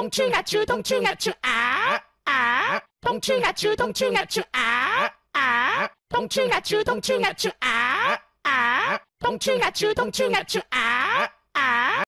동출가추 동출가추 아아 동출가추 동출가추 아아 동출가추 동출가추 아아 동출가추 동출가추 아